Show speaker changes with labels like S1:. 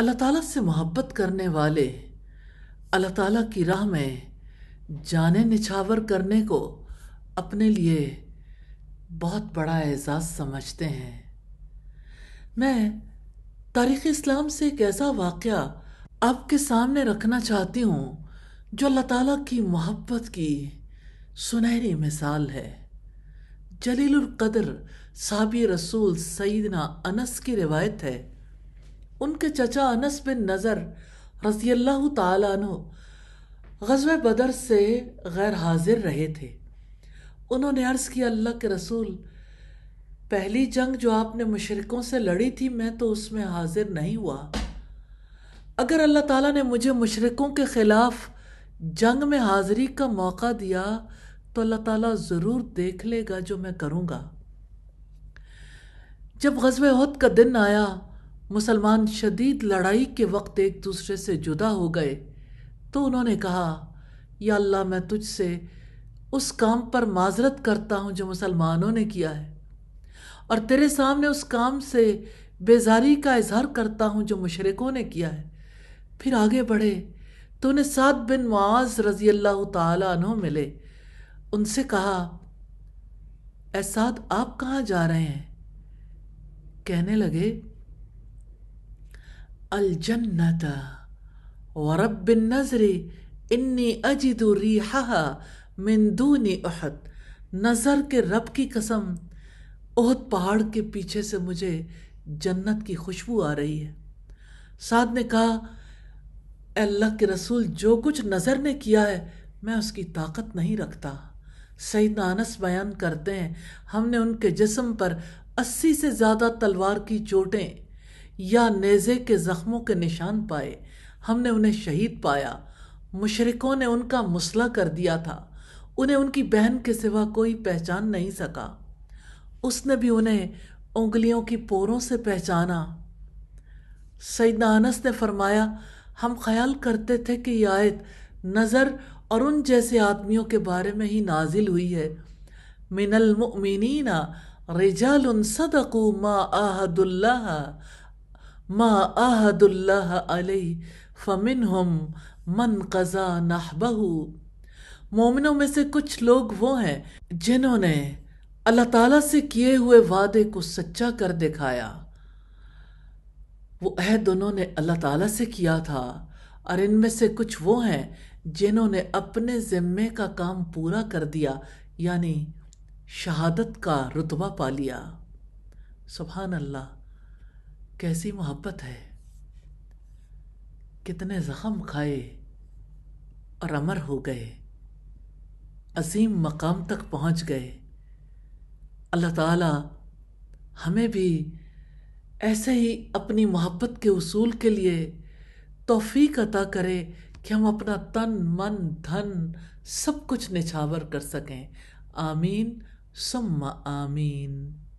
S1: अल्लाह ताला से मोहब्बत करने वाले अल्लाह ताला की राह में जाने निछावर करने को अपने लिए बहुत बड़ा एजाज़ समझते हैं मैं तारीख़ इस्लाम से एक ऐसा वाक़ आपके सामने रखना चाहती हूँ जो अल्लाह ताला की मोहब्बत की सुनहरी मिसाल है जलीलुल कदर साबी रसूल सईदना अनस की रिवायत है उनके चचा अनस बिन नज़र रसी गजब बदर से गैर हाजिर रहे थे उन्होंने अर्ज़ किया अल्लाह के रसूल पहली जंग जो आपने मुशरकों से लड़ी थी मैं तो उसमें हाजिर नहीं हुआ अगर अल्लाह ताला ने मुझे मुशरकों के ख़िलाफ़ जंग में हाज़िरी का मौका दिया तो अल्लाह ताला ज़रूर देख लेगा जो मैं करूँगा जब गजब हद का दिन आया मुसलमान शदीद लड़ाई के वक्त एक दूसरे से जुदा हो गए तो उन्होंने कहा या अल्लाह मैं तुझसे उस काम पर माजरत करता हूँ जो मुसलमानों ने किया है और तेरे सामने उस काम से बेजारी का इजहार करता हूँ जो मुशरकों ने किया है फिर आगे बढ़े तो उन्हें सात बिन मुआज रजी अल्लाह तु मिले उनसे कहा ऐसाद आप कहाँ जा रहे हैं कहने लगे अलजन्नता वरब नज़र इन्नी अजिद रिहा मिंदून अहद नज़र के रब की कसम ओहद पहाड़ के पीछे से मुझे जन्नत की खुशबू आ रही है साद ने कहा अल्लाह के रसूल जो कुछ नज़र ने किया है मैं उसकी ताकत नहीं रखता सईद अनस बयान करते हैं हमने उनके जिस्म पर अस्सी से ज़्यादा तलवार की चोटें या नेज़े के ज़ख्मों के निशान पाए हमने उन्हें शहीद पाया मुशरकों ने उनका मुसला कर दिया था उन्हें उनकी बहन के सिवा कोई पहचान नहीं सका उसने भी उन्हें उंगलियों की पोरों से पहचाना सैदानस ने फरमाया हम ख्याल करते थे कि यह आयत नज़र और उन जैसे आदमियों के बारे में ही नाजिल हुई है मिनलमिन रिजाल सदकू मा आहदुल्ला मा आहदुल्लाह फ़मिन मन कज़ा नाहबहू मोमिनों में से कुछ लोग वो हैं जिन्होंने अल्लाह ताला से किए हुए वादे को सच्चा कर दिखाया वो अहद उन्होंने अल्लाह ताला से किया था और इनमें से कुछ वो हैं जिन्होंने अपने ज़िम्मे का काम पूरा कर दिया यानी शहादत का रुतबा पा लिया सुबहान अल्लाह कैसी मोहब्बत है कितने ज़ख़म खाए और अमर हो गए अजीम मकाम तक पहुंच गए अल्लाह ताला हमें भी ऐसे ही अपनी मोहब्बत के उसूल के लिए तोफ़ीक अता करे कि हम अपना तन मन धन सब कुछ निछावर कर सकें आमीन सुम्मा आमीन